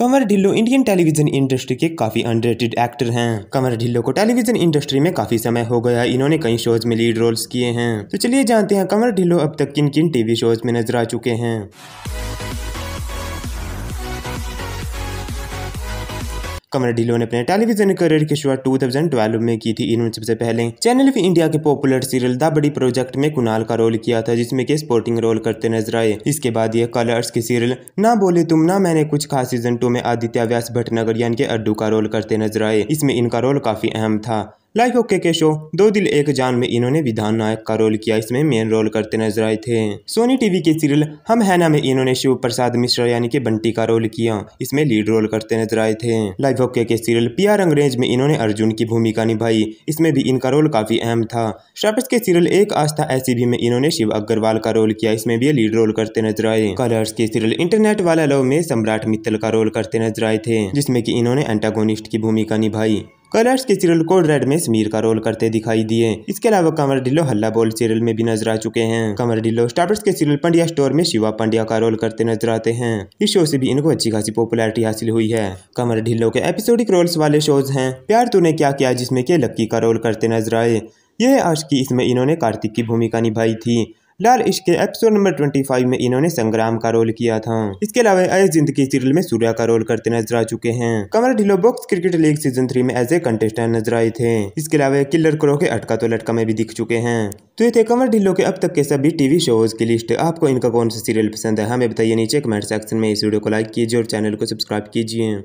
Kanwar Dhillon Indian television industry के काफ़ी underrated actor हैं कंवर ढिल्लो को टेलीविजन इंडस्ट्री में काफ़ी समय हो गया इन्होंने कई शोज में लीड रोल्स किए हैं तो चलिए जानते हैं कंवर ढिल्लो अब तक किन किन टीवी शोज में नजर आ चुके हैं कमरा ढिलो ने अपने टेलीविजन करियर की शुरुआत ट्वेल्व में की थी इनमें सबसे पहले चैनल ऑफ इंडिया के popular serial the buddy project में कुनाल का रोल किया था जिसमें के स्पोर्टिंग रोल करते नजर आए इसके बाद ये कलर्स के सीरियल ना बोले तुम ना मैंने कुछ खास सीजन टू में आदित्य व्यास भटनागर यानी के अड्डू का रोल करते नजर आए इसमें इनका रोल काफी अहम था लाइक ओके के शो दो दिल एक जान में इन्होंने विधान नायक का रोल किया इसमें मेन रोल करते नजर आए थे सोनी टीवी के सीरियल हम है ना में इन्होंने शिव प्रसाद मिश्रा यानी कि बंटी का रोल किया इसमें लीड रोल करते नजर आए थे लाइफ ओके के सीरियल पियार अंग्रेज में इन्होंने अर्जुन की भूमिका निभाई इसमें भी इनका रोल काफी अहम था शापिस के सीरियल एक आस्था ऐसी भी में इन्होंने शिव अग्रवाल का रोल किया इसमें भी लीड रोल करते नजर आए कलर्स के सीरियल इंटरनेट वाला लव में सम्राट मित्तल का रोल करते नजर आए थे जिसमे की इन्होंने एंटागोनिस्ट की भूमिका निभाई कलर्स के सीरियल को रेड में समीर का रोल करते दिखाई दिए इसके अलावा कंवर ढिल्लो हल्ला बोल सीरियल में भी नजर आ चुके हैं कंवर ढिल्लो स्टार्ट के सीरियल पंडिया स्टोर में शिवा पंडिया का रोल करते नजर आते हैं इस शो से भी इनको अच्छी खासी पॉपुलरिटी हासिल हुई है कंवर ढिल्लो के एपिसोडिक रोल्स वाले शोज हैं प्यार तूने क्या किया जिसमें के लक्की का रोल करते नजर आए यह आज की इसमें इन्होंने कार्तिक की भूमिका निभाई थी लाल इश्क के एपिसोड नंबर 25 में इन्होंने संग्राम का रोल किया था इसके अलावा एस जिंदगी सीरियल में सूर्या का रोल करते नजर आ चुके हैं Kamar Dhillon box cricket league season three में एज ए कंटेस्टेंट नजर आए थे इसके अलावा किलर क्रो के अटका तो लटका में भी दिख चुके हैं तो ये थे कमर ढिल्लो के अब तक के सभी टीवी शोज की लिस्ट आपको इनका कौन सा सीरियल पसंद है हमें बताइए नीचे कमेंट सेक्शन में इस वीडियो को लाइक कीजिए और चैनल को सब्सक्राइब कीजिए